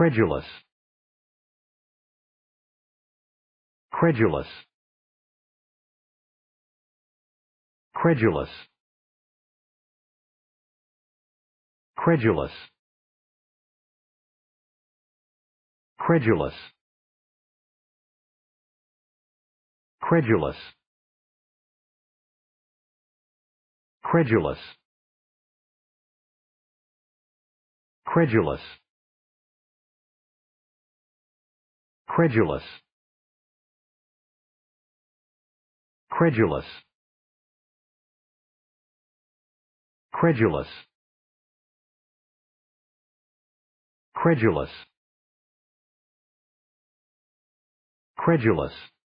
Credulous. Credulous. Credulous. Credulous. Credulous. Credulous. Credulous. Credulous. Credulous. Credulous. Credulous. Credulous. Credulous.